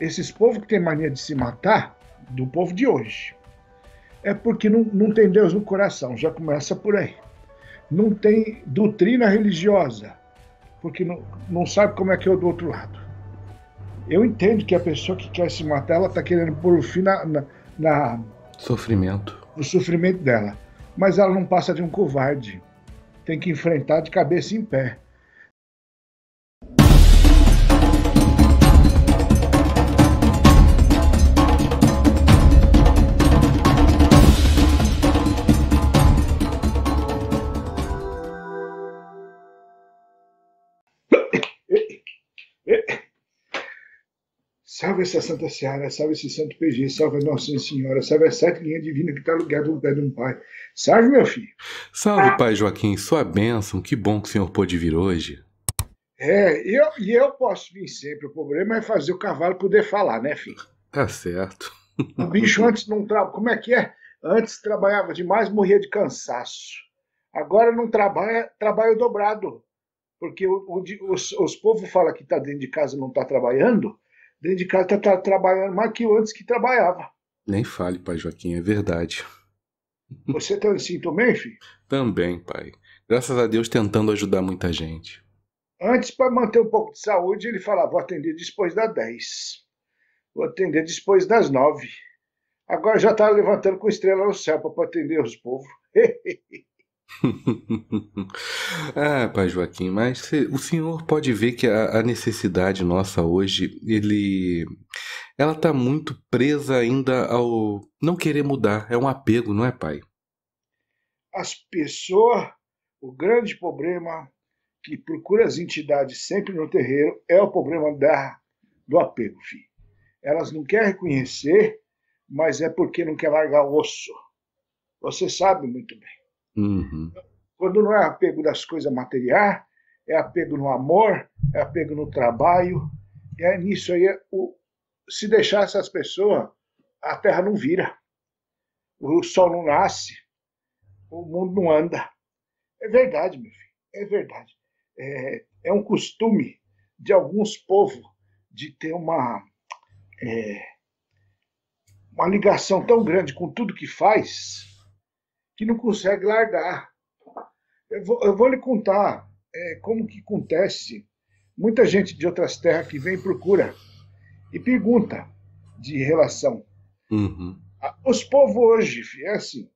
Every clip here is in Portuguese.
esses povos que têm mania de se matar, do povo de hoje, é porque não, não tem Deus no coração, já começa por aí. Não tem doutrina religiosa, porque não, não sabe como é que é o do outro lado. Eu entendo que a pessoa que quer se matar, ela está querendo pôr o fim na, na, na sofrimento. No sofrimento dela. Mas ela não passa de um covarde. Tem que enfrentar de cabeça em pé. Salve essa Santa Seara, salve esse Santo PG, salve a Nossa Senhora, salve a Sete Linha Divina que está alugada no pé de um pai. Salve, meu filho. Salve, ah. Pai Joaquim, sua bênção, que bom que o senhor pôde vir hoje. É, e eu, eu posso vir sempre, o problema é fazer o cavalo poder falar, né, filho? Tá certo. O bicho antes não trabalha, como é que é? Antes trabalhava demais, morria de cansaço. Agora não trabalha, trabalho dobrado. Porque o, o, os, os povos falam que está dentro de casa e não está trabalhando, dentro de casa está tá, trabalhando mais que antes que trabalhava. Nem fale, pai Joaquim, é verdade. Você também, tá assim também, filho? Também, pai. Graças a Deus tentando ajudar muita gente. Antes, para manter um pouco de saúde, ele falava: vou atender depois das 10. Vou atender depois das 9. Agora já está levantando com estrela no céu para atender os povos. ah, Pai Joaquim, mas o senhor pode ver que a, a necessidade nossa hoje, ele, ela está muito presa ainda ao não querer mudar. É um apego, não é, Pai? As pessoas, o grande problema que procura as entidades sempre no terreiro é o problema da, do apego, filho. Elas não querem reconhecer, mas é porque não quer largar o osso. Você sabe muito bem. Uhum. Quando não é apego das coisas materiais, é apego no amor, é apego no trabalho. E é nisso aí, o, se deixar essas pessoas, a terra não vira, o sol não nasce, o mundo não anda. É verdade, meu filho, é verdade. É, é um costume de alguns povos de ter uma, é, uma ligação tão grande com tudo que faz que não consegue largar. Eu vou, eu vou lhe contar é, como que acontece. Muita gente de outras terras que vem procura e pergunta de relação. Uhum. Ah, os povos hoje, é assim,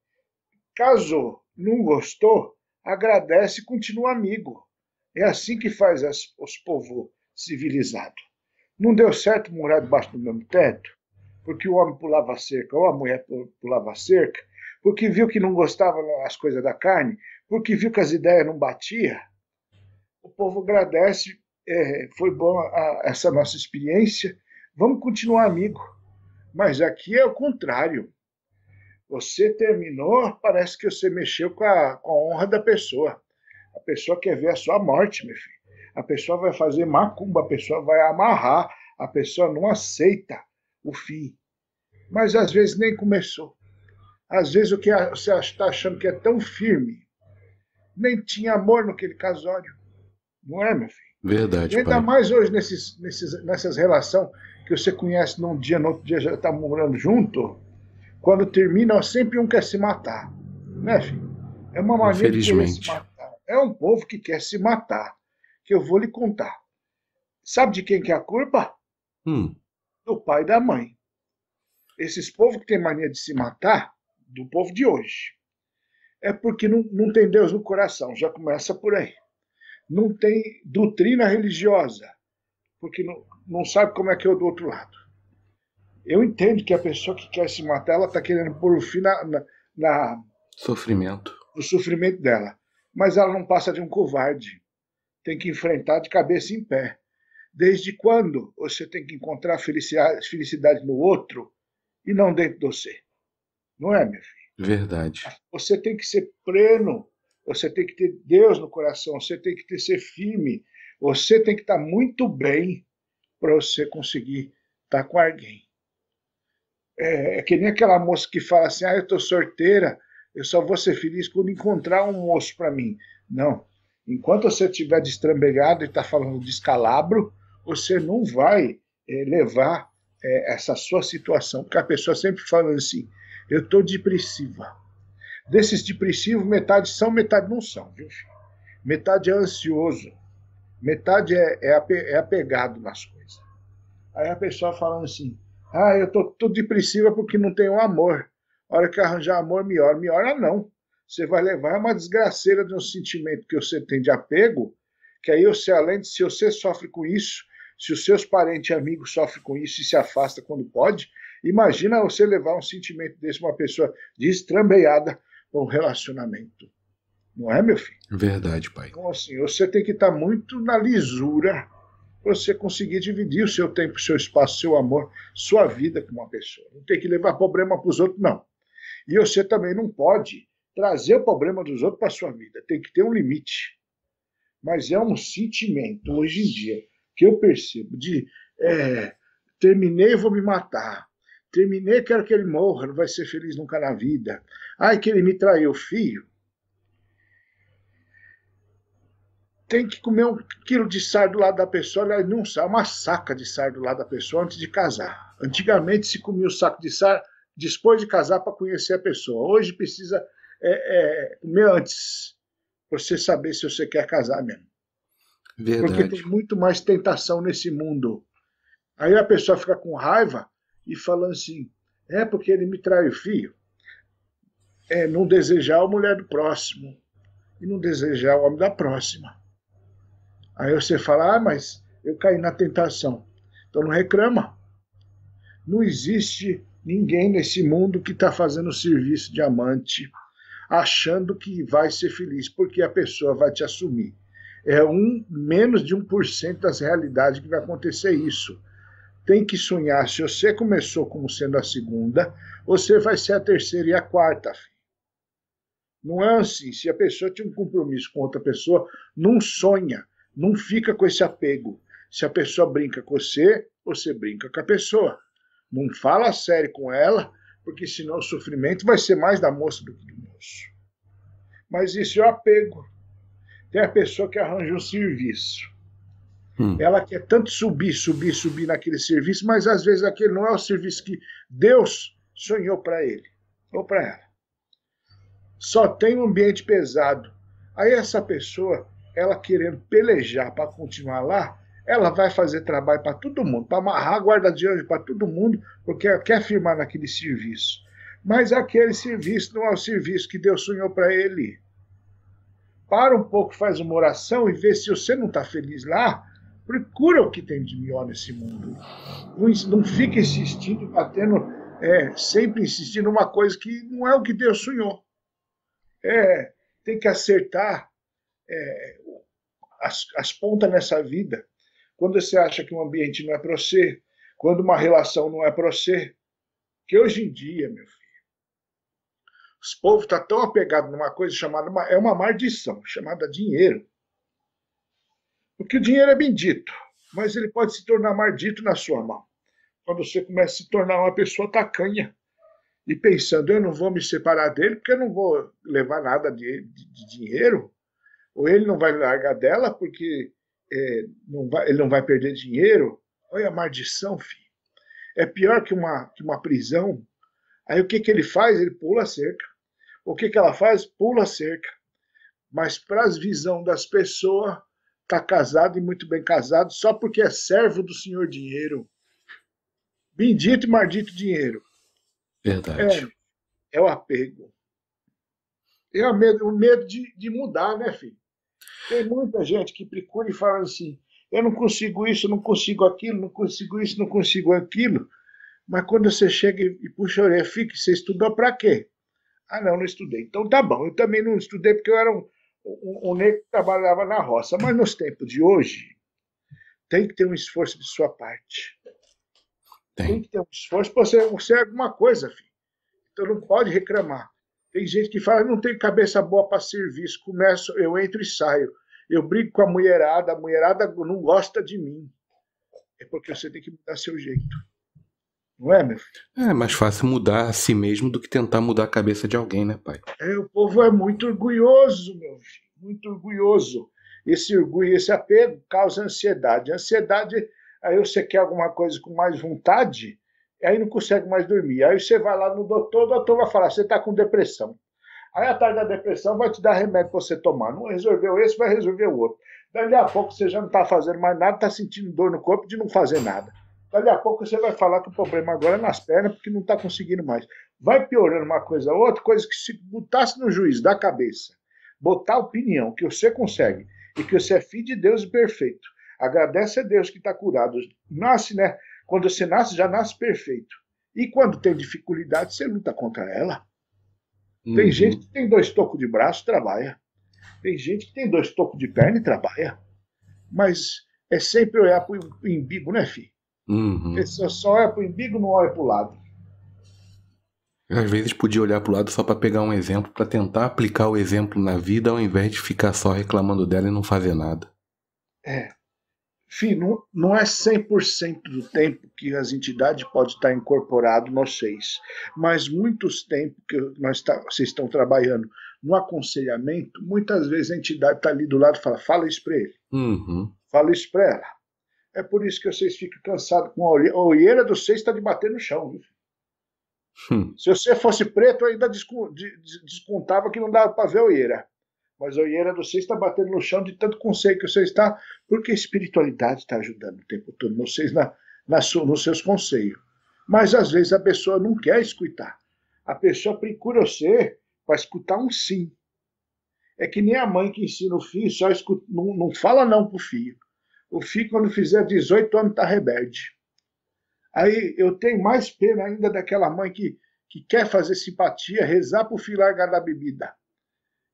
caso não gostou, agradece e continua amigo. É assim que faz as, os povos civilizados. Não deu certo morar debaixo do mesmo teto, porque o homem pulava cerca ou a mulher pulava cerca, porque viu que não gostava as coisas da carne, porque viu que as ideias não batiam, o povo agradece, é, foi bom a, essa nossa experiência, vamos continuar amigo. Mas aqui é o contrário. Você terminou, parece que você mexeu com a, com a honra da pessoa. A pessoa quer ver a sua morte, meu filho. A pessoa vai fazer macumba, a pessoa vai amarrar, a pessoa não aceita o fim. Mas às vezes nem começou. Às vezes o que você está achando que é tão firme, nem tinha amor no aquele casório. Não é, meu filho? Verdade. E ainda pai. mais hoje nesses, nesses, nessas relações que você conhece num dia, no outro dia já está morando junto. Quando termina, sempre um quer se matar. Né, filho? É uma mania de se matar. É um povo que quer se matar. Que eu vou lhe contar. Sabe de quem que é a culpa? Hum. Do pai e da mãe. Esses povos que têm mania de se matar, do povo de hoje. É porque não, não tem Deus no coração, já começa por aí. Não tem doutrina religiosa, porque não, não sabe como é que é o do outro lado. Eu entendo que a pessoa que quer se matar, ela está querendo pôr o fim na, na, na sofrimento. O sofrimento dela. Mas ela não passa de um covarde. Tem que enfrentar de cabeça em pé. Desde quando você tem que encontrar felicidade no outro e não dentro de você? Não é, meu filho. Verdade. Você tem que ser pleno, você tem que ter Deus no coração, você tem que ter, ser firme, você tem que estar muito bem para você conseguir estar com alguém. É, é que nem aquela moça que fala assim: ah, eu estou sorteira, eu só vou ser feliz quando encontrar um moço para mim. Não. Enquanto você estiver destrambegado e está falando descalabro, você não vai é, levar é, essa sua situação, porque a pessoa sempre fala assim: eu estou depressiva. Desses depressivos, metade são, metade não são, viu? Metade é ansioso, metade é, é, é apegado nas coisas. Aí a pessoa falando assim: ah, eu estou tô, tô depressiva porque não tenho amor. A hora que arranjar amor, me ora. Me ora não. Você vai levar é uma desgraceira de um sentimento que você tem de apego, que aí você, além de se você sofre com isso, se os seus parentes e amigos sofrem com isso e se afasta quando pode, Imagina você levar um sentimento desse, uma pessoa destrambeiada para um relacionamento. Não é, meu filho? Verdade, pai. Então, assim, você tem que estar tá muito na lisura para você conseguir dividir o seu tempo, seu espaço, seu amor, sua vida com uma pessoa. Não tem que levar problema para os outros, não. E você também não pode trazer o problema dos outros para sua vida. Tem que ter um limite. Mas é um sentimento, hoje em dia, que eu percebo de é, terminei, vou me matar. Terminei, quero que ele morra, não vai ser feliz nunca na vida. Ai, que ele me traiu, filho. Tem que comer um quilo de sal do lado da pessoa, aliás, não sal, uma saca de sal do lado da pessoa antes de casar. Antigamente se comia o um saco de sal depois de casar para conhecer a pessoa. Hoje precisa é, é, comer antes, para você saber se você quer casar mesmo. Verdade. Porque tem muito mais tentação nesse mundo. Aí a pessoa fica com raiva, e falando assim: é porque ele me traiu, filho. É não desejar a mulher do próximo e não desejar o homem da próxima. Aí você fala: ah, mas eu caí na tentação. Então não reclama. Não existe ninguém nesse mundo que está fazendo serviço de amante achando que vai ser feliz, porque a pessoa vai te assumir. É um menos de 1% das realidades que vai acontecer isso tem que sonhar. Se você começou como sendo a segunda, você vai ser a terceira e a quarta. Não é assim. Se a pessoa tinha um compromisso com outra pessoa, não sonha, não fica com esse apego. Se a pessoa brinca com você, você brinca com a pessoa. Não fala sério com ela, porque senão o sofrimento vai ser mais da moça do que do moço. Mas isso é o apego. Tem a pessoa que arranja um serviço Hum. Ela quer tanto subir, subir, subir naquele serviço, mas às vezes aquele não é o serviço que Deus sonhou para ele ou para ela. Só tem um ambiente pesado. Aí essa pessoa, ela querendo pelejar para continuar lá, ela vai fazer trabalho para todo mundo, para amarrar a guarda de anjo para todo mundo, porque ela quer firmar naquele serviço. Mas aquele serviço não é o serviço que Deus sonhou para ele. Para um pouco, faz uma oração e vê se você não está feliz lá, Procura o que tem de melhor nesse mundo. Não, não fica insistindo, batendo, é, sempre insistindo numa coisa que não é o que Deus sonhou. É, tem que acertar é, as, as pontas nessa vida. Quando você acha que um ambiente não é para você, quando uma relação não é para você, que hoje em dia, meu filho, os povos estão tá tão apegados numa coisa chamada, é uma maldição, chamada dinheiro. Porque o dinheiro é bendito, mas ele pode se tornar maldito na sua mão. Quando você começa a se tornar uma pessoa tacanha e pensando, eu não vou me separar dele porque eu não vou levar nada de, de, de dinheiro, ou ele não vai largar dela porque é, não vai, ele não vai perder dinheiro. Olha a maldição, filho. É pior que uma, que uma prisão. Aí o que, que ele faz? Ele pula a cerca. O que, que ela faz? Pula a cerca. Mas para as visão das pessoas, está casado e muito bem casado só porque é servo do senhor dinheiro. Bendito e maldito dinheiro. Verdade. É, é o apego. É o medo, o medo de, de mudar, né, filho? Tem muita gente que procura e fala assim: eu não consigo isso, não consigo aquilo, não consigo isso, não consigo aquilo. Mas quando você chega e, e puxa a orelha, fica, você estudou para quê? Ah, não, não estudei. Então tá bom, eu também não estudei porque eu era um, o, o negro trabalhava na roça. Mas nos tempos de hoje, tem que ter um esforço de sua parte. Tem, tem que ter um esforço para você ser é alguma coisa, filho. Então não pode reclamar. Tem gente que fala, não tem cabeça boa para serviço, começo, eu entro e saio. Eu brigo com a mulherada, a mulherada não gosta de mim. É porque você tem que mudar seu jeito. Não é, meu filho? É, é mais fácil mudar a si mesmo do que tentar mudar a cabeça de alguém, né, pai? É, o povo é muito orgulhoso, meu filho. Muito orgulhoso. Esse orgulho, esse apego causa ansiedade. Ansiedade, aí você quer alguma coisa com mais vontade, aí não consegue mais dormir. Aí você vai lá no doutor, o doutor vai falar: você está com depressão. Aí a tarde da depressão vai te dar remédio para você tomar. Não resolveu esse, vai resolver o outro. Daqui a pouco você já não está fazendo mais nada, está sentindo dor no corpo de não fazer nada. Daqui a pouco você vai falar que o problema agora é nas pernas, porque não está conseguindo mais. Vai piorando uma coisa ou outra, coisa que se botasse no juiz da cabeça, botar a opinião que você consegue e que você é filho de Deus e perfeito. Agradece a Deus que está curado. Nasce, né? Quando você nasce, já nasce perfeito. E quando tem dificuldade, você luta contra ela. Uhum. Tem gente que tem dois tocos de braço, trabalha. Tem gente que tem dois tocos de perna e trabalha. Mas é sempre olhar para o embigo, né, filho? Uhum. Você é só olha é pro umbigo, não olha pro lado. às vezes podia olhar pro lado só para pegar um exemplo, para tentar aplicar o exemplo na vida, ao invés de ficar só reclamando dela e não fazer nada. É. Enfim, não, não é 100% do tempo que as entidades podem estar incorporadas nós seis, mas muitos tempos que nós tá, vocês estão trabalhando no aconselhamento, muitas vezes a entidade está ali do lado e fala, fala isso para ele, uhum. fala isso para ela. É por isso que vocês ficam cansados com a olheira. A olheira do seis está de bater no chão. Hum. Se você fosse preto, eu ainda descontava que não dava para ver a olheira. Mas a olheira do seis está batendo no chão de tanto conselho que você está, porque a espiritualidade está ajudando o tempo todo vocês na, na su, nos seus conselhos. Mas às vezes a pessoa não quer escutar. A pessoa procura você para escutar um sim. É que nem a mãe que ensina o filho, só escuta, não, não fala não para o filho o filho, quando fizer 18 anos, está rebelde. Aí eu tenho mais pena ainda daquela mãe que, que quer fazer simpatia, rezar para o filho largar da bebida.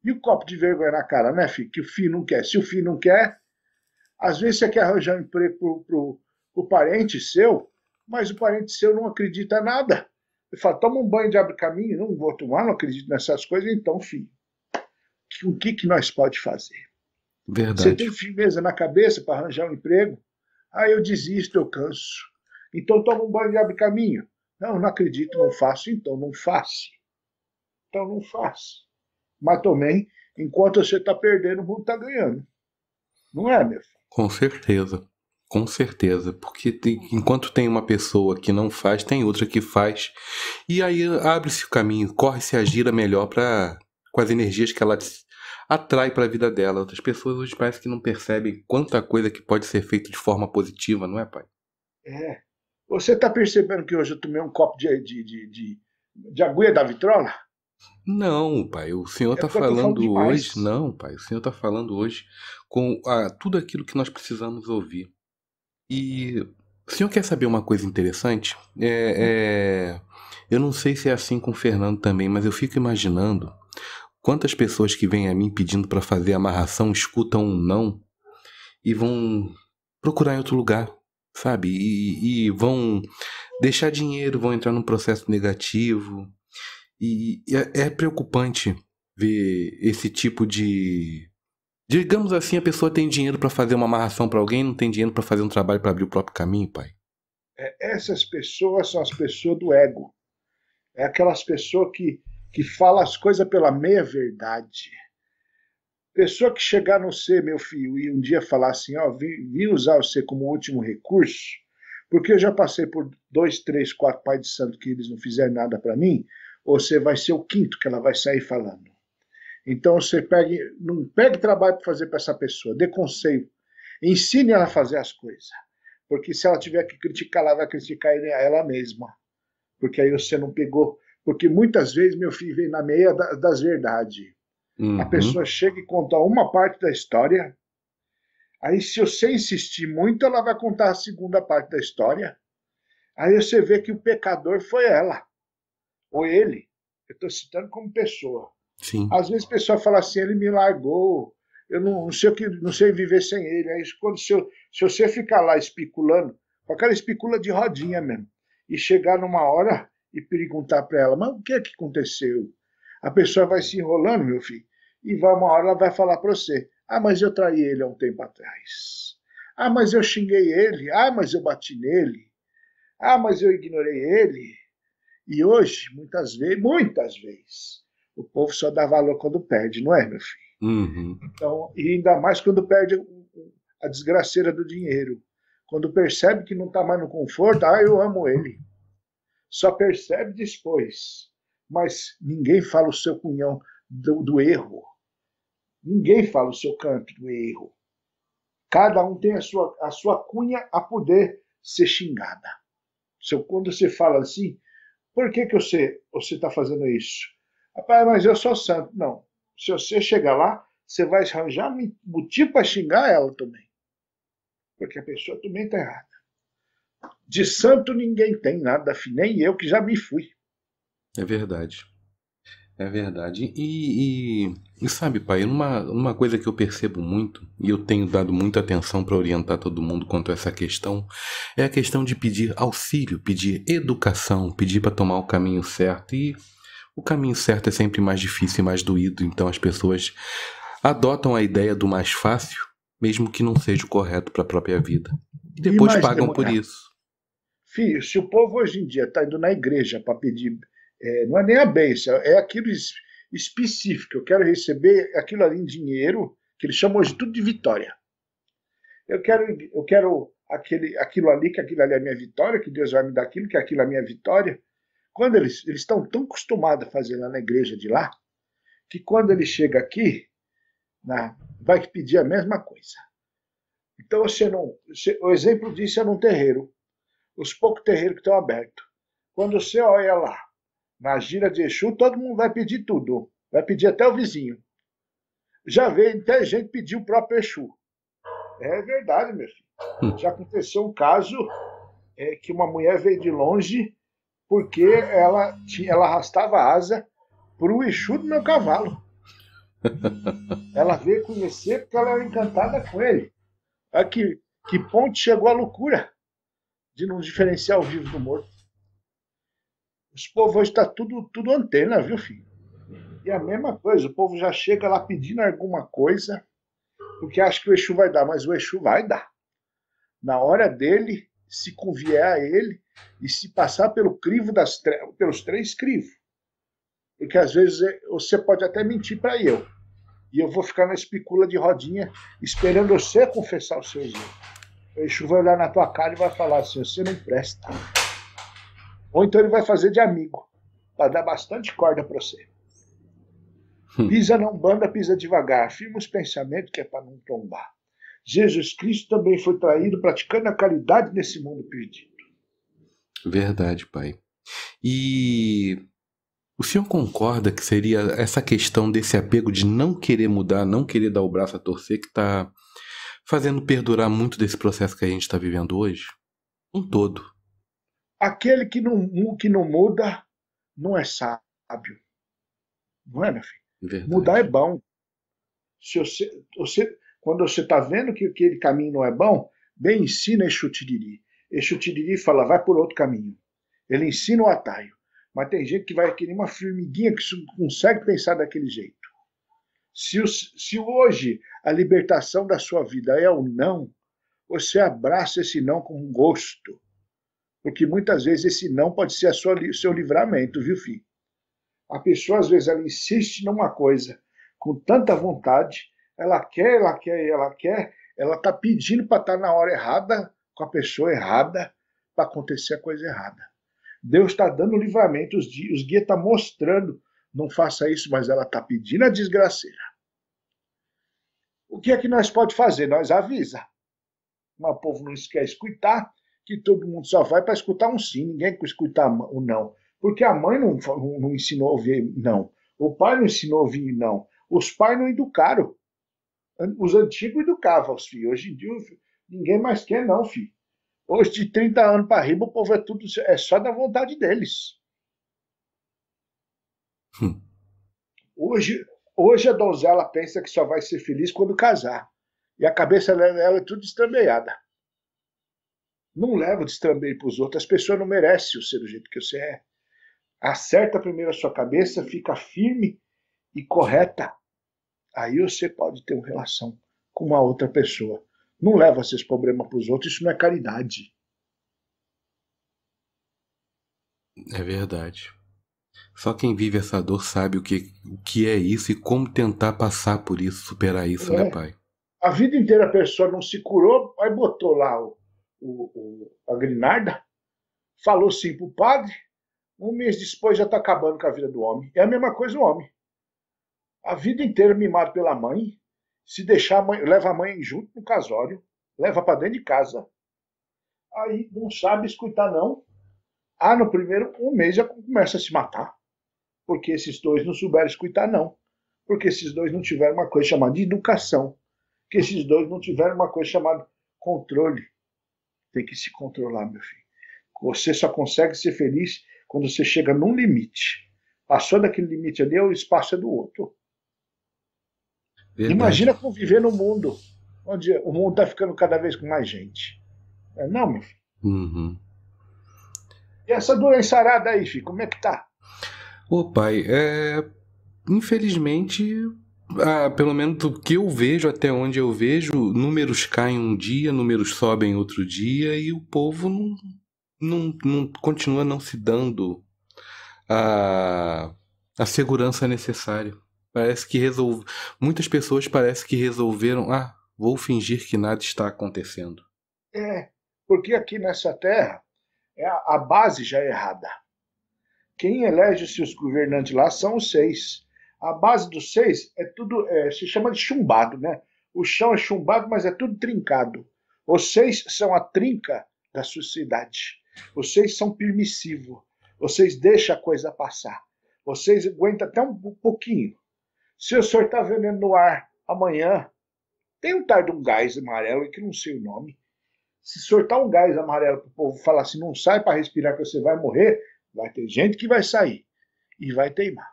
E o copo de vergonha na cara, né, filho? Que o filho não quer. Se o filho não quer, às vezes você quer arranjar um emprego pro, pro, pro parente seu, mas o parente seu não acredita nada. Ele fala, toma um banho de abre caminho, não vou tomar, não acredito nessas coisas, então, filho, o que, que nós pode fazer? Verdade. Você tem firmeza na cabeça para arranjar um emprego? Ah, eu desisto, eu canso. Então toma um banho e abre caminho. Não, não acredito, não faço, então não faço. Então não faço. Mas também, enquanto você está perdendo, o mundo está ganhando. Não é, meu filho? Com certeza. Com certeza, porque tem, enquanto tem uma pessoa que não faz, tem outra que faz. E aí abre-se o caminho, corre-se a gira melhor para com as energias que ela atrai para a vida dela. Outras pessoas hoje parece que não percebem quanta coisa que pode ser feita de forma positiva, não é, pai? É. Você está percebendo que hoje eu tomei um copo de, de, de, de, de agulha da vitrola? Não, pai, o senhor está falando hoje. Não, pai, o senhor está falando hoje com ah, tudo aquilo que nós precisamos ouvir. E o senhor quer saber uma coisa interessante? É, uhum. é, eu não sei se é assim com o Fernando também, mas eu fico imaginando Quantas pessoas que vêm a mim pedindo para fazer amarração escutam um não e vão procurar em outro lugar, sabe? E, e vão deixar dinheiro, vão entrar num processo negativo. E, e é, é preocupante ver esse tipo de Digamos assim, a pessoa tem dinheiro para fazer uma amarração para alguém, não tem dinheiro para fazer um trabalho para abrir o próprio caminho, pai. É, essas pessoas são as pessoas do ego. É aquelas pessoas que que fala as coisas pela meia-verdade. Pessoa que chegar no ser, meu filho, e um dia falar assim, ó, vim, usar o ser como último recurso, porque eu já passei por dois, três, quatro pais de santo que eles não fizeram nada para mim, você vai ser o quinto que ela vai sair falando. Então você pegue, não pegue trabalho para fazer para essa pessoa, dê conselho, ensine ela a fazer as coisas, porque se ela tiver que criticar, ela vai criticar ela mesma, porque aí você não pegou porque muitas vezes meu filho vem na meia da, das verdades. Uhum. A pessoa chega e conta uma parte da história, aí se você insistir muito, ela vai contar a segunda parte da história. Aí você vê que o pecador foi ela, ou ele. Eu estou citando como pessoa. Sim. Às vezes a pessoa fala assim: ele me largou, eu não, não sei o que, não sei viver sem ele. Aí quando se, eu, se você ficar lá especulando, aquela especula de rodinha mesmo, e chegar numa hora e perguntar para ela, mas o que é que aconteceu? A pessoa vai se enrolando, meu filho, e vai uma hora ela vai falar para você, ah, mas eu traí ele há um tempo atrás. Ah, mas eu xinguei ele. Ah, mas eu bati nele. Ah, mas eu ignorei ele. E hoje, muitas vezes, muitas vezes, o povo só dá valor quando perde, não é, meu filho? Uhum. Então, e ainda mais quando perde a desgraceira do dinheiro. Quando percebe que não está mais no conforto, ah, eu amo ele só percebe depois. Mas ninguém fala o seu cunhão do, do erro. Ninguém fala o seu canto do erro. Cada um tem a sua, a sua cunha a poder ser xingada. Seu quando você fala assim, por que, que você está fazendo isso? Rapaz, mas eu sou santo. Não. Se você chegar lá, você vai arranjar motivo para xingar ela também. Porque a pessoa também está errada. De santo ninguém tem nada, nem eu que já me fui. É verdade. É verdade. E, e, e, sabe, pai, uma, uma coisa que eu percebo muito, e eu tenho dado muita atenção para orientar todo mundo quanto a essa questão, é a questão de pedir auxílio, pedir educação, pedir para tomar o caminho certo. E o caminho certo é sempre mais difícil e mais doído, então as pessoas adotam a ideia do mais fácil, mesmo que não seja o correto para a própria vida. E depois pagam demorado. por isso se o povo hoje em dia está indo na igreja para pedir, é, não é nem a bênção, é aquilo específico, eu quero receber aquilo ali em dinheiro, que eles chamam hoje tudo de vitória. Eu quero, eu quero aquele, aquilo ali, que aquilo ali é a minha vitória, que Deus vai me dar aquilo, que aquilo é a minha vitória. Quando eles, eles estão tão acostumados a fazer lá na igreja de lá, que quando ele chega aqui, na, vai pedir a mesma coisa. Então, você não, você, o exemplo disso é num terreiro os poucos terreiros que estão abertos. Quando você olha lá, na gira de Exu, todo mundo vai pedir tudo. Vai pedir até o vizinho. Já veio até gente pedir o próprio Exu. É verdade, meu filho. Hum. Já aconteceu um caso é, que uma mulher veio de longe porque ela, ela arrastava a asa para o Exu do meu cavalo. Ela veio conhecer porque ela era encantada com ele. Aqui, que ponto chegou a loucura? de não diferenciar o vivo do morto. Os povo hoje está tudo, tudo antena, viu, filho? E a mesma coisa, o povo já chega lá pedindo alguma coisa, porque acha que o Exu vai dar, mas o Exu vai dar. Na hora dele, se convier a ele e se passar pelo crivo das pelos três crivos. Porque às vezes é, você pode até mentir para eu. E eu vou ficar na espicula de rodinha esperando você confessar os seus erros. O Exu vai olhar na tua cara e vai falar assim: você não presta. Ou então ele vai fazer de amigo, para dar bastante corda para você. Hum. Pisa não banda, pisa devagar. firma os pensamentos que é para não tombar. Jesus Cristo também foi traído praticando a caridade nesse mundo perdido. Verdade, pai. E o senhor concorda que seria essa questão desse apego de não querer mudar, não querer dar o braço a torcer, que está fazendo perdurar muito desse processo que a gente está vivendo hoje? Um todo. Aquele que não, que não muda não é sábio. Não é, meu filho? Verdade. Mudar é bom. Se você, você, quando você está vendo que aquele caminho não é bom, bem ensina Exutiriri. Exutiriri fala, vai por outro caminho. Ele ensina o atalho. Mas tem gente que vai que nem uma formiguinha que consegue pensar daquele jeito. Se, se hoje a libertação da sua vida é o não, você abraça esse não com gosto. Porque muitas vezes esse não pode ser o seu livramento, viu, filho? A pessoa, às vezes, ela insiste numa coisa com tanta vontade, ela quer, ela quer, ela quer, ela está pedindo para estar tá na hora errada, com a pessoa errada, para acontecer a coisa errada. Deus está dando livramento, os, os guias estão tá mostrando, não faça isso, mas ela está pedindo a desgraceira. O que é que nós pode fazer? Nós avisa. Mas o povo não quer escutar, que todo mundo só vai para escutar um sim, ninguém quer escutar o não. Porque a mãe não, não ensinou a ouvir não, o pai não ensinou a ouvir não, os pais não educaram. Os antigos educavam os filhos, hoje em dia ninguém mais quer não, filho. Hoje, de 30 anos para riba, o povo é tudo é só da vontade deles. Hum. Hoje, Hoje a donzela pensa que só vai ser feliz quando casar. E a cabeça dela é tudo destrambeiada. Não leva o destrambeio para os outros. As pessoas não merecem ser do jeito que você é. Acerta primeiro a sua cabeça, fica firme e correta. Aí você pode ter uma relação com uma outra pessoa. Não leva esses problemas para os outros. Isso não é caridade. É verdade. Só quem vive essa dor sabe o que, o que é isso e como tentar passar por isso, superar isso, né, é. né, pai? A vida inteira a pessoa não se curou, aí botou lá o, o, o a grinarda, falou sim pro padre, um mês depois já está acabando com a vida do homem. É a mesma coisa o homem. A vida inteira mimado pela mãe, se deixar a mãe, leva a mãe junto no casório, leva para dentro de casa. Aí não sabe escutar, não. Ah, no primeiro um mês já começa a se matar porque esses dois não souberam escutar, não. Porque esses dois não tiveram uma coisa chamada educação. Que esses dois não tiveram uma coisa chamada controle. Tem que se controlar, meu filho. Você só consegue ser feliz quando você chega num limite. Passou daquele limite ali, é o espaço é do outro. Verdade. Imagina conviver no mundo, onde o mundo está ficando cada vez com mais gente. É, não, meu filho. Uhum. E essa doença arada aí, filho, como é que tá? Ô pai, é... infelizmente, ah, pelo menos do que eu vejo, até onde eu vejo, números caem um dia, números sobem outro dia e o povo não, não, não continua não se dando a, a segurança necessária. Parece que resolve. Muitas pessoas parece que resolveram. Ah, vou fingir que nada está acontecendo. É, porque aqui nessa terra é, a base já é errada quem elege seus governantes lá são os seis. A base dos seis é tudo, é, se chama de chumbado, né? O chão é chumbado, mas é tudo trincado. Os seis são a trinca da sociedade. Vocês são permissivos. Vocês deixam a coisa passar. Vocês aguentam até um pouquinho. Se o senhor está vendendo no ar amanhã, tem um tarde de um gás amarelo, que não sei o nome. Se soltar tá um gás amarelo para o povo falar assim, não sai para respirar que você vai morrer, Vai ter gente que vai sair e vai teimar.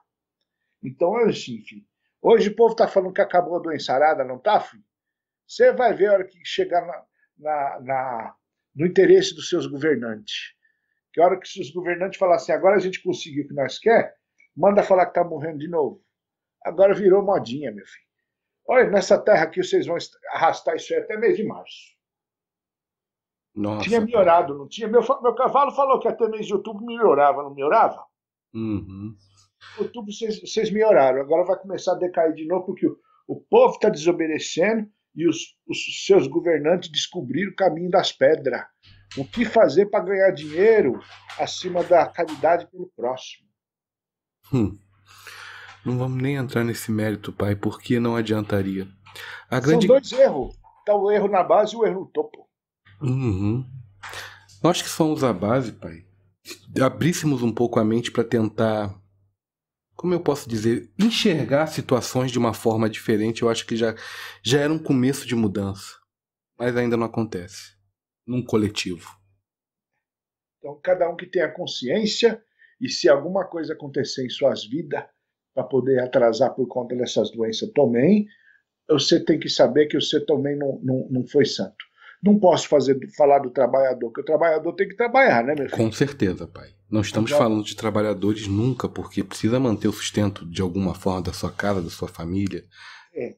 Então, assim, filho, hoje o povo está falando que acabou a doença arada, não está, filho? Você vai ver a hora que chegar na, na, na, no interesse dos seus governantes. Que a hora que os governantes falassem, assim, agora a gente conseguiu o que nós quer, manda falar que tá morrendo de novo. Agora virou modinha, meu filho. Olha, nessa terra aqui vocês vão arrastar isso aí até mês de março. Nossa. Tinha melhorado, não tinha. Meu, meu cavalo falou que até mês de outubro melhorava, não melhorava? Uhum. Outubro vocês, melhoraram, agora vai começar a decair de novo, porque o, o povo está desobedecendo e os, os, seus governantes descobriram o caminho das pedras. O que fazer para ganhar dinheiro acima da caridade pelo próximo? Hum. Não vamos nem entrar nesse mérito, pai, porque não adiantaria. A grande... São dois erros. Está o erro na base e o erro no topo. Uhum. Nós que somos a base, pai, abríssemos um pouco a mente para tentar, como eu posso dizer, enxergar situações de uma forma diferente, eu acho que já, já era um começo de mudança. Mas ainda não acontece. Num coletivo. Então, cada um que tenha consciência e se alguma coisa acontecer em suas vidas para poder atrasar por conta dessas doenças também, você tem que saber que você também não, não, não foi santo não posso fazer falar do trabalhador, porque o trabalhador tem que trabalhar, né, meu filho? Com certeza, pai. Não estamos falando de trabalhadores nunca, porque precisa manter o sustento de alguma forma da sua casa, da sua família. É.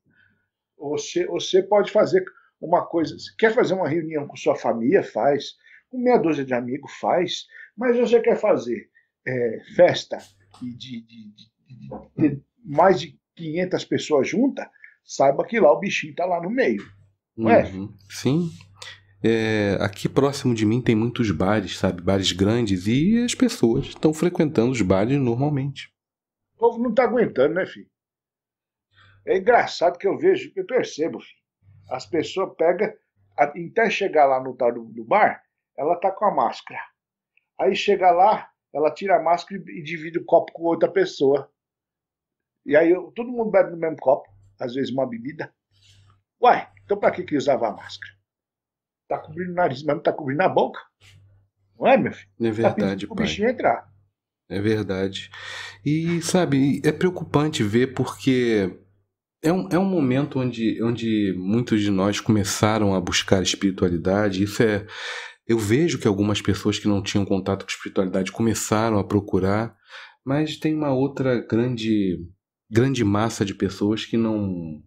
Você, você pode fazer uma coisa. Você quer fazer uma reunião com sua família? Faz. Com meia dúzia de amigos? Faz. Mas você quer fazer é, festa e de, de, de, de, mais de 500 pessoas juntas? Saiba que lá o bichinho está lá no meio. Não é? uhum. é? Sim. É, aqui próximo de mim tem muitos bares, sabe? Bares grandes e as pessoas estão frequentando os bares normalmente. O povo não está aguentando, né, filho? É engraçado que eu vejo, eu percebo, filho. As pessoas pegam, até chegar lá no tal do, do bar, ela tá com a máscara. Aí chega lá, ela tira a máscara e divide o copo com outra pessoa. E aí todo mundo bebe no mesmo copo, às vezes uma bebida. Uai, então para que que usava a máscara? Tá cobrindo o nariz, mas não tá cobrindo a boca. Não é, meu filho? É tá verdade, tá pai. O bichinho entrar. É verdade. E, sabe, é preocupante ver porque é um, é um momento onde, onde muitos de nós começaram a buscar espiritualidade. Isso é. Eu vejo que algumas pessoas que não tinham contato com espiritualidade começaram a procurar, mas tem uma outra grande, grande massa de pessoas que não.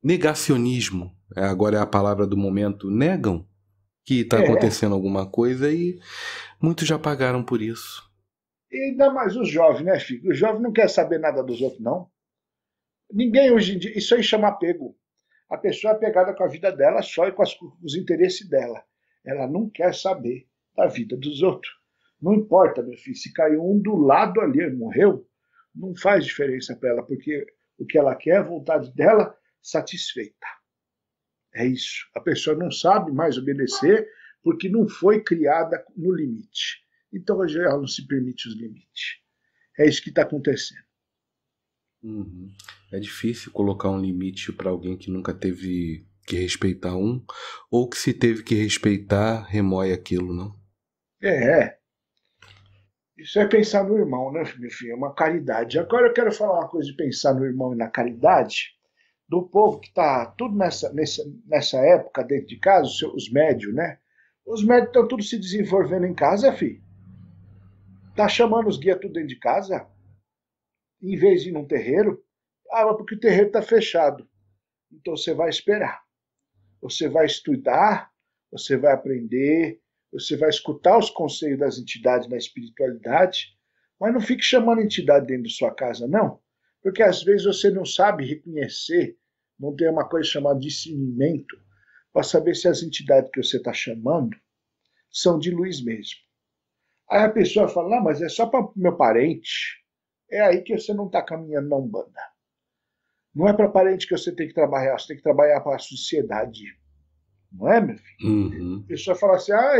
Negacionismo, é, agora é a palavra do momento, negam que está é. acontecendo alguma coisa e muitos já pagaram por isso. E ainda mais os jovens, né, filho? Os jovens não quer saber nada dos outros, não. Ninguém hoje em dia. Isso aí chama apego. A pessoa é pegada com a vida dela só e com, as, com os interesses dela. Ela não quer saber da vida dos outros. Não importa, meu filho, se caiu um do lado ali e morreu, não faz diferença para ela, porque o que ela quer é a vontade dela satisfeita. É isso. A pessoa não sabe mais obedecer porque não foi criada no limite. Então hoje ela não se permite os limites. É isso que está acontecendo. Uhum. É difícil colocar um limite para alguém que nunca teve que respeitar um, ou que se teve que respeitar, remoe aquilo, não? É, é. Isso é pensar no irmão, né, meu filho? É uma caridade. Agora eu quero falar uma coisa de pensar no irmão e na caridade do povo que está tudo nessa, nessa, nessa época dentro de casa, os, os médios, né? Os médios estão tudo se desenvolvendo em casa, fi. Tá chamando os guias tudo dentro de casa, em vez de ir num terreiro. Ah, mas porque o terreiro está fechado. Então você vai esperar. Você vai estudar, você vai aprender, você vai escutar os conselhos das entidades na espiritualidade, mas não fique chamando entidade dentro da sua casa, não porque às vezes você não sabe reconhecer, não tem uma coisa chamada discernimento, para saber se as entidades que você está chamando são de luz mesmo. Aí a pessoa fala, não, mas é só para meu parente. É aí que você não está caminhando na Umbanda. Não é para parente que você tem que trabalhar, você tem que trabalhar para a sociedade. Não é, meu filho? Uhum. A pessoa fala assim, ah,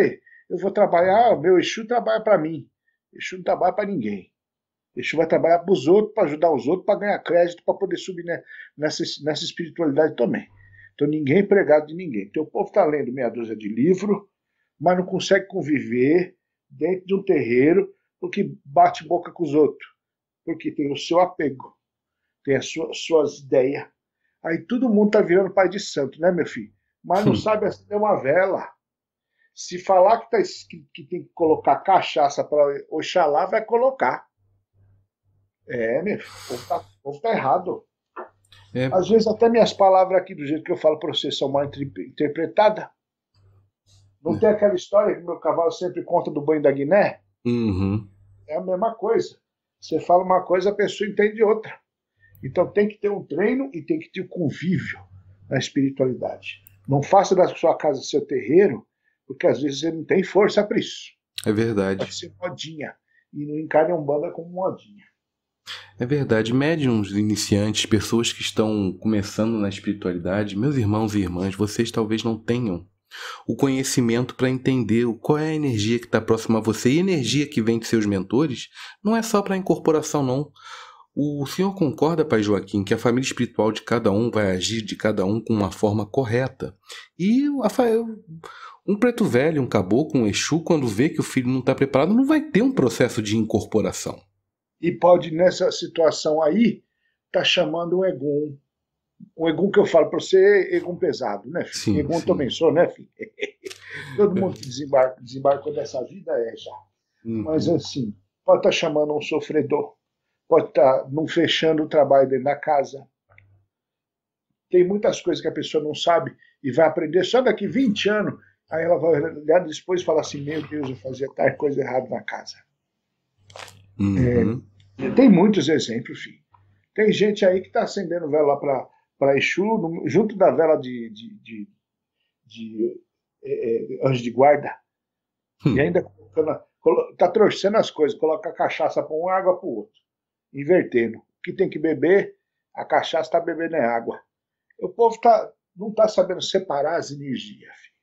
eu vou trabalhar, meu Exu trabalha para mim. Exu não trabalha para ninguém. Exu vai trabalhar para os outros, para ajudar os outros, para ganhar crédito, para poder subir né, nessa, nessa espiritualidade também. Então ninguém é empregado de ninguém. Então o povo está lendo meia dúzia de livro, mas não consegue conviver dentro de um terreiro porque bate boca com os outros, porque tem o seu apego, tem as sua, suas ideias. Aí todo mundo está virando pai de santo, né, meu filho? Mas não sabe acender uma vela. Se falar que, tá, que, que tem que colocar cachaça para Oxalá, vai colocar. É, meu povo tá, o povo tá errado. É. Às vezes até minhas palavras aqui, do jeito que eu falo para vocês, são mal interpretadas. Não é. tem aquela história que meu cavalo sempre conta do banho da Guiné? Uhum. É a mesma coisa. Você fala uma coisa, a pessoa entende outra. Então tem que ter um treino e tem que ter um convívio na espiritualidade. Não faça da sua casa seu terreiro, porque às vezes você não tem força para isso. É verdade. Pode ser modinha. E não encare um Umbanda como modinha. É verdade, médiums iniciantes, pessoas que estão começando na espiritualidade, meus irmãos e irmãs, vocês talvez não tenham o conhecimento para entender qual é a energia que está próxima a você. E energia que vem de seus mentores não é só para incorporação, não. O senhor concorda, Pai Joaquim, que a família espiritual de cada um vai agir de cada um com uma forma correta. E um preto velho, um caboclo, um exu, quando vê que o filho não está preparado, não vai ter um processo de incorporação e pode, nessa situação aí, tá chamando o Egum. O Egum que eu falo para você, Egum pesado, né, filho? Sim, Egum sim. também sou, né, filho? Todo mundo que desembarca, desembarcou dessa vida é já. Uhum. Mas assim, pode estar tá chamando um sofredor, pode estar tá não fechando o trabalho dele na casa. Tem muitas coisas que a pessoa não sabe e vai aprender só daqui 20 anos. Aí ela vai olhar depois e falar assim: Meu Deus, eu fazia tal coisa errada na casa. Uhum. É, tem muitos exemplos, filho. Tem gente aí que está acendendo vela para Exu, no, junto da vela de, de, de, de é, é, anjo de guarda. Hum. E ainda colocando, tá trouxendo as coisas, coloca a cachaça para um, água para o outro. Invertendo. O que tem que beber, a cachaça está bebendo é água. O povo tá, não está sabendo separar as energias. Filho.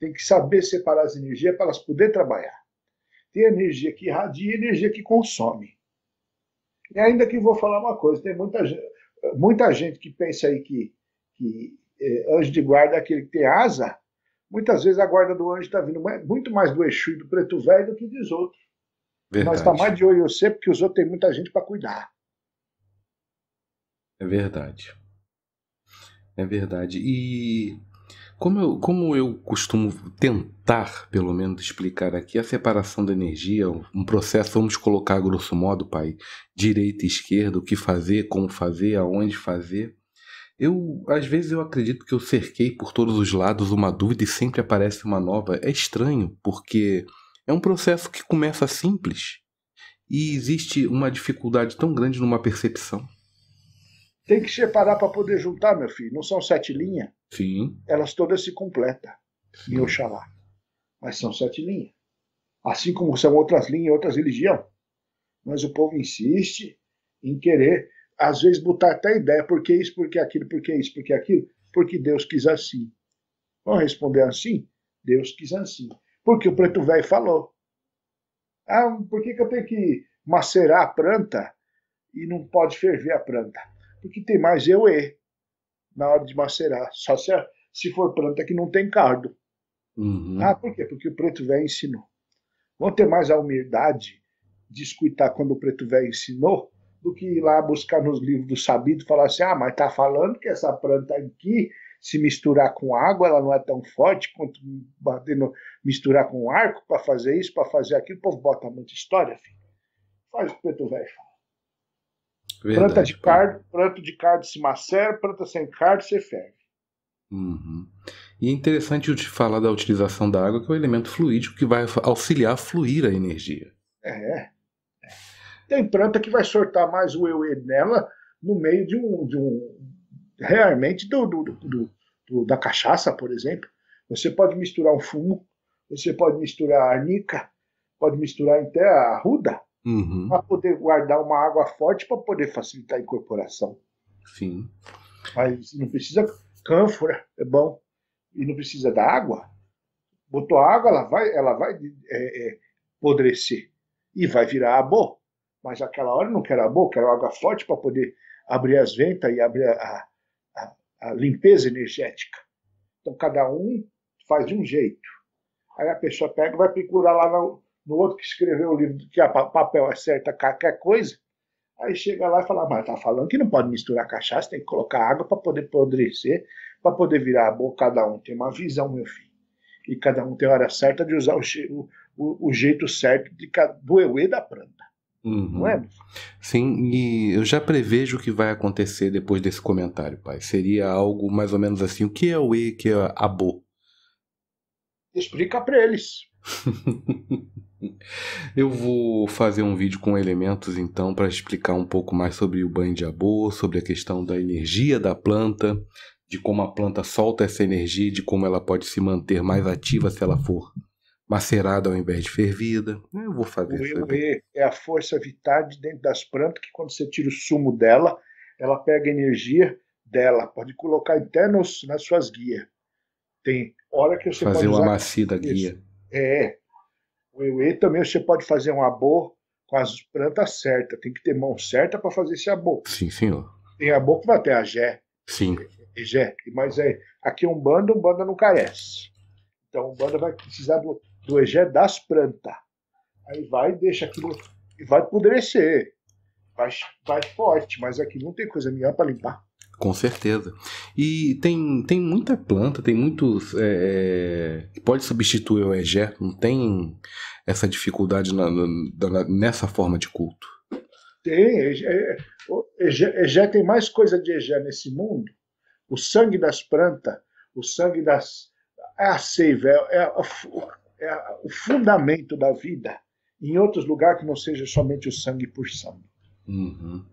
Tem que saber separar as energias para elas poderem trabalhar. Tem energia que irradia e energia que consome. E ainda que vou falar uma coisa, tem muita, muita gente que pensa aí que, que eh, anjo de guarda é aquele que tem asa. Muitas vezes a guarda do anjo está vindo muito mais do Exu e do Preto Velho do que dos outros. Tá verdade. Nós está mais de olho você porque os outros têm muita gente para cuidar. É verdade. É verdade. E como eu, como eu costumo tentar, pelo menos, explicar aqui, a separação da energia, um processo, vamos colocar grosso modo, pai, direita e esquerda, o que fazer, como fazer, aonde fazer. Eu, às vezes, eu acredito que eu cerquei por todos os lados uma dúvida e sempre aparece uma nova. É estranho, porque é um processo que começa simples e existe uma dificuldade tão grande numa percepção. Tem que separar para poder juntar, meu filho. Não são sete linhas? Sim. Elas todas se completam em Oxalá. Mas são sete linhas. Assim como são outras linhas, outras religiões. Mas o povo insiste em querer, às vezes, botar até ideia. Por que isso, por que aquilo, por que isso, por que aquilo? Porque Deus quis assim. Vamos responder assim? Deus quis assim. Porque o preto velho falou. Ah, por que, que eu tenho que macerar a planta e não pode ferver a planta? porque tem mais eu é e na hora de macerar. Só se, se for planta que não tem cardo. Uhum. Ah, por quê? Porque o preto velho ensinou. Vão ter mais a humildade de escutar quando o preto velho ensinou do que ir lá buscar nos livros do sabido e falar assim: ah, mas tá falando que essa planta aqui, se misturar com água, ela não é tão forte quanto batendo, misturar com arco para fazer isso, para fazer aquilo. O povo bota muita história, filho. Faz o preto velho fala planta, de cardo, planta de cardo se macera, planta sem cardo se ferve. Uhum. E é interessante eu te falar da utilização da água, que é o um elemento fluídico que vai auxiliar a fluir a energia. É. é. Tem planta que vai soltar mais o eu nela no meio de um. De um realmente do, do, do, do, da cachaça, por exemplo. Você pode misturar um fumo, você pode misturar a arnica, pode misturar até a ruda uhum. para poder guardar uma água forte para poder facilitar a incorporação. Sim. Mas não precisa cânfora, né? é bom. E não precisa da água. Botou água, ela vai, ela vai é, é, podrecer e vai virar abô. Mas naquela hora eu não quero abô, quero água forte para poder abrir as ventas e abrir a, a, a limpeza energética. Então cada um faz de um jeito. Aí a pessoa pega e vai procurar lá no, no outro que escreveu o livro que a papel acerta qualquer coisa, aí chega lá e fala, mas tá falando que não pode misturar cachaça, tem que colocar água para poder apodrecer, para poder virar a boca. Cada um tem uma visão, meu filho. E cada um tem a hora certa de usar o, o, o jeito certo de, do euê da planta. Uhum. Não é? Uhum. Sim, e eu já prevejo o que vai acontecer depois desse comentário, pai. Seria algo mais ou menos assim: o que é o E, o que é a Bo? Explica para eles. Eu vou fazer um vídeo com elementos então para explicar um pouco mais sobre o banho de abô, sobre a questão da energia da planta, de como a planta solta essa energia, de como ela pode se manter mais ativa se ela for macerada ao invés de fervida. Eu vou fazer isso. é a força vital de dentro das plantas que quando você tira o sumo dela, ela pega energia dela, pode colocar até nos, nas suas guias. Tem hora que você fazer pode uma macia da guia. É. O euê também você pode fazer um abô com as plantas certas. Tem que ter mão certa para fazer esse abô. Sim, senhor. Tem abô que vai até a Jé. Sim. E Jé. Mas é, aqui um bando, um bando não carece. Então o bando vai precisar do, do Egé das plantas. Aí vai deixa aquilo. E vai apodrecer. Vai, vai forte, mas aqui não tem coisa melhor para limpar. Com certeza. E tem, tem muita planta, tem muitos. É, é pode substituir o egé, não tem essa dificuldade na, na, nessa forma de culto. Tem. É, egé, tem mais coisa de egé nesse mundo. O sangue das plantas, o sangue das. É a seiva, é, é a, é, o fundamento da vida. Em outros lugares que não seja somente o sangue por sangue. Uhum.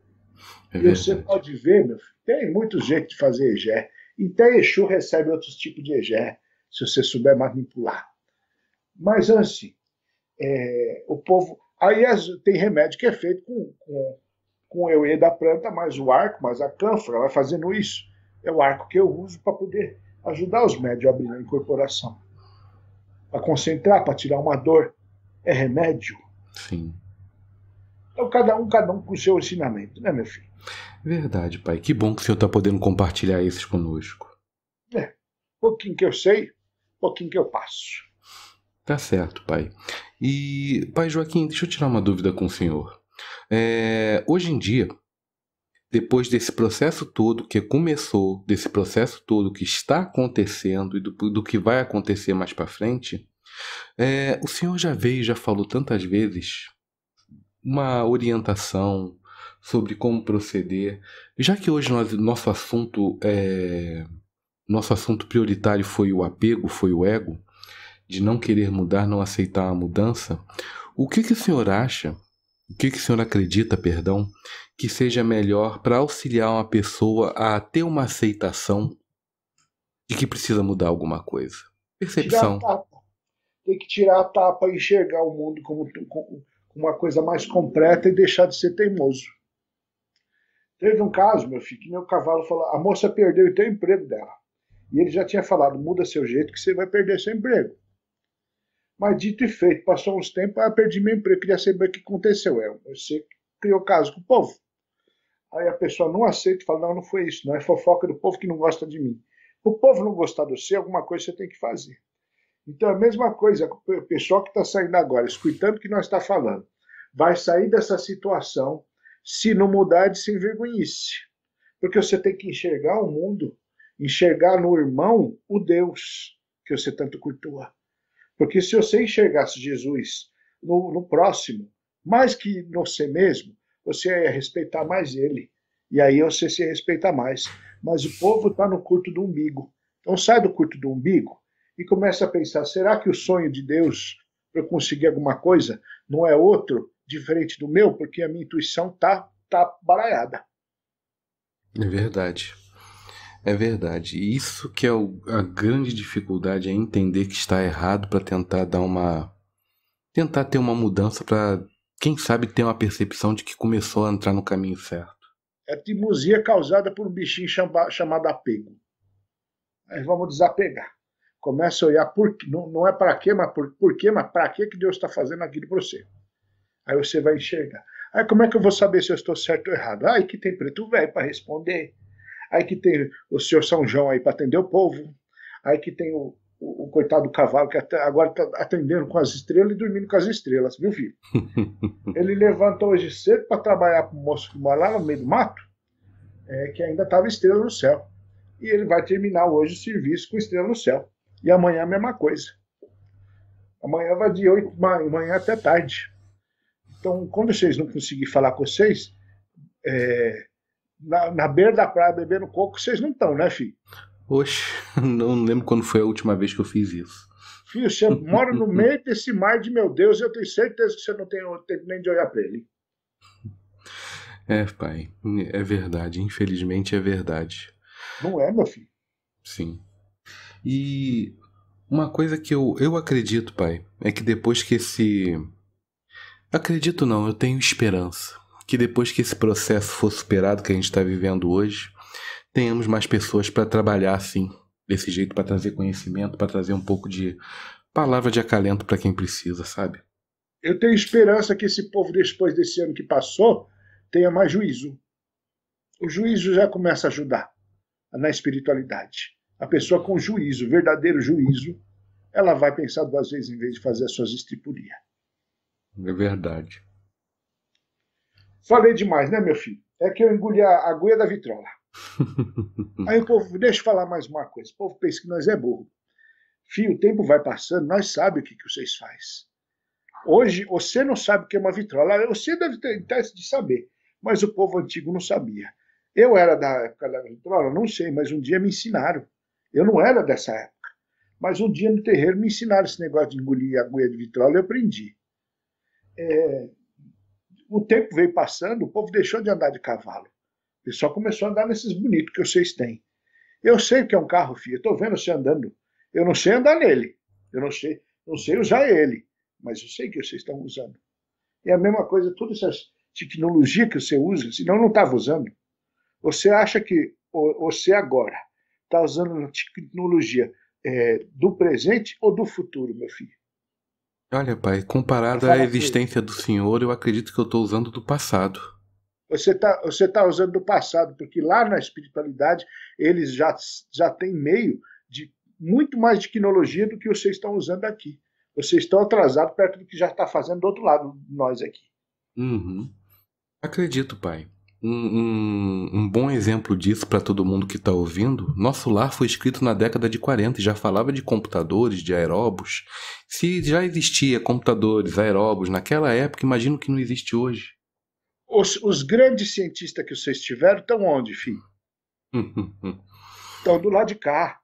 É e você pode ver, meu filho, tem muito jeito de fazer egé. E até Exu recebe outros tipos de egé, se você souber manipular. Mas, assim, é, o povo. Aí tem remédio que é feito com, com, com o euê da planta, mais o arco, mais a cânfora, vai fazendo isso. É o arco que eu uso para poder ajudar os médios a abrir a incorporação. Para concentrar, para tirar uma dor. É remédio. Sim. Então, cada um, cada um com o seu ensinamento, né, meu filho? Verdade, pai. Que bom que o senhor está podendo compartilhar esses conosco. É. Pouquinho que eu sei, pouquinho que eu passo. Tá certo, pai. E, pai Joaquim, deixa eu tirar uma dúvida com o senhor. É, hoje em dia, depois desse processo todo que começou, desse processo todo que está acontecendo e do, do que vai acontecer mais para frente, é, o senhor já veio, já falou tantas vezes uma orientação sobre como proceder, já que hoje nós, nosso assunto é nosso assunto prioritário foi o apego, foi o ego, de não querer mudar, não aceitar a mudança. O que, que o senhor acha? O que, que o senhor acredita, perdão, que seja melhor para auxiliar uma pessoa a ter uma aceitação de que precisa mudar alguma coisa? Percepção. Tem que tirar a tapa e enxergar o mundo como, como uma coisa mais completa e deixar de ser teimoso. Teve um caso, meu filho, que meu cavalo falou: a moça perdeu o teu emprego dela. E ele já tinha falado: muda seu jeito que você vai perder seu emprego. Mas dito e feito, passou uns tempos, eu ah, perdi meu emprego, queria saber o que aconteceu. Eu, é, você criou caso com o povo. Aí a pessoa não aceita e fala: não, não foi isso, não é fofoca do povo que não gosta de mim. O povo não gostar de você, alguma coisa você tem que fazer. Então, é a mesma coisa, o pessoal que está saindo agora, escutando o que nós está falando, vai sair dessa situação se não mudar de se envergonhice. Porque você tem que enxergar o mundo, enxergar no irmão o Deus que você tanto cultua. Porque se você enxergasse Jesus no, no próximo, mais que no você mesmo, você ia respeitar mais ele. E aí você se respeita mais. Mas o povo está no curto do umbigo. Então sai do curto do umbigo e começa a pensar: será que o sonho de Deus para conseguir alguma coisa não é outro diferente do meu? Porque a minha intuição tá tá baralhada. É verdade. É verdade. Isso que é o, a grande dificuldade é entender que está errado para tentar dar uma tentar ter uma mudança para quem sabe ter uma percepção de que começou a entrar no caminho certo. É a teimosia causada por um bichinho chama, chamado apego. Aí vamos desapegar. Começa a olhar por, não, não é para quê, mas por, por quê, mas para que Deus está fazendo aquilo para você. Aí você vai enxergar. Aí como é que eu vou saber se eu estou certo ou errado? Aí que tem preto velho para responder. Aí que tem o senhor São João aí para atender o povo. Aí que tem o, o, o coitado do cavalo que agora está atendendo com as estrelas e dormindo com as estrelas, viu, filho? Ele levantou hoje cedo para trabalhar para o moço que mora lá no meio do mato, é, que ainda estava estrela no céu. E ele vai terminar hoje o serviço com estrela no céu. E amanhã a mesma coisa. Amanhã vai de 8 da manhã até tarde. Então, quando vocês não conseguirem falar com vocês, é, na, na, beira da praia bebendo coco, vocês não estão, né, filho? Oxe, não lembro quando foi a última vez que eu fiz isso. Filho, você mora no meio desse mar de meu Deus, eu tenho certeza que você não tem tempo nem de olhar para ele. É, pai, é verdade. Infelizmente é verdade. Não é, meu filho? Sim. E uma coisa que eu, eu acredito, pai, é que depois que esse. Acredito não, eu tenho esperança. Que depois que esse processo for superado que a gente está vivendo hoje, tenhamos mais pessoas para trabalhar assim, desse jeito, para trazer conhecimento, para trazer um pouco de palavra de acalento para quem precisa, sabe? Eu tenho esperança que esse povo, depois desse ano que passou, tenha mais juízo. O juízo já começa a ajudar na espiritualidade a pessoa com juízo, verdadeiro juízo, ela vai pensar duas vezes em vez de fazer as suas estripulias. É verdade. Falei demais, né, meu filho? É que eu engoli a agulha da vitrola. Aí o povo, deixa eu falar mais uma coisa. O povo pensa que nós é burro. Fio, o tempo vai passando, nós sabemos o que, que vocês fazem. Hoje, você não sabe o que é uma vitrola. Você deve interesse de saber, mas o povo antigo não sabia. Eu era da época da vitrola, não sei, mas um dia me ensinaram. Eu não era dessa época. Mas um dia no terreiro me ensinaram esse negócio de engolir agulha de vitrola e eu aprendi. É, o tempo veio passando, o povo deixou de andar de cavalo. O pessoal começou a andar nesses bonitos que vocês têm. Eu sei o que é um carro, filho. Eu estou vendo você andando. Eu não sei andar nele. Eu não sei, não sei usar ele. Mas eu sei que vocês estão usando. É a mesma coisa, toda essa tecnologia que você usa, senão não estava usando. Você acha que você agora está usando tecnologia é, do presente ou do futuro, meu filho? Olha, pai, comparado à existência do senhor, eu acredito que eu estou usando do passado. Você está você tá usando do passado, porque lá na espiritualidade eles já, já têm meio de muito mais tecnologia do que vocês estão usando aqui. Vocês estão atrasados perto do que já está fazendo do outro lado de nós aqui. Uhum. Acredito, pai. Um, um, bom exemplo disso para todo mundo que está ouvindo, Nosso Lar foi escrito na década de 40 e já falava de computadores, de aeróbos. Se já existia computadores, aeróbos naquela época, imagino que não existe hoje. Os, os grandes cientistas que vocês tiveram estão onde, filho? estão do lado de cá.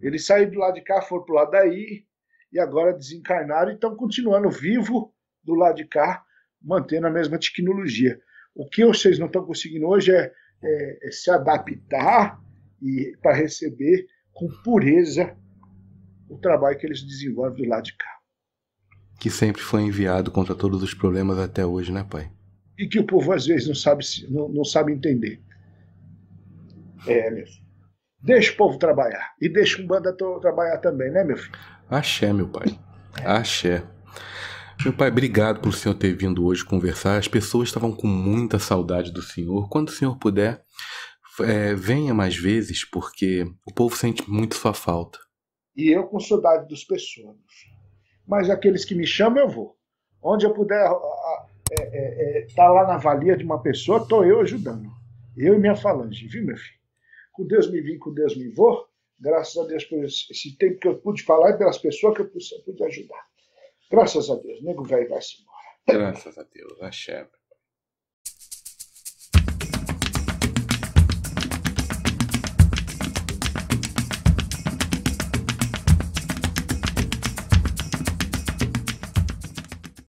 Eles saíram do lado de cá, foram para o lado daí, e agora desencarnaram e estão continuando vivo do lado de cá, mantendo a mesma tecnologia. O que vocês não estão conseguindo hoje é, é, é se adaptar e para receber com pureza o trabalho que eles desenvolvem do lado de cá. Que sempre foi enviado contra todos os problemas até hoje, né, pai? E que o povo às vezes não sabe, não, não sabe entender. É, meu filho. Deixa o povo trabalhar. E deixa o banda trabalhar também, né, meu filho? Axé, meu pai. É. Axé. Meu pai, obrigado por o senhor ter vindo hoje conversar. As pessoas estavam com muita saudade do senhor. Quando o senhor puder, é, venha mais vezes, porque o povo sente muito sua falta. E eu com saudade dos pessoas. Mas aqueles que me chamam, eu vou. Onde eu puder estar é, é, é, tá lá na valia de uma pessoa, estou eu ajudando. Eu e minha falange, viu, meu filho? Com Deus me vim, com Deus me vou. Graças a Deus por esse tempo que eu pude falar e pelas pessoas que eu pude ajudar. Graças a Deus, nego velho vai-se embora. Graças a Deus, a chefe.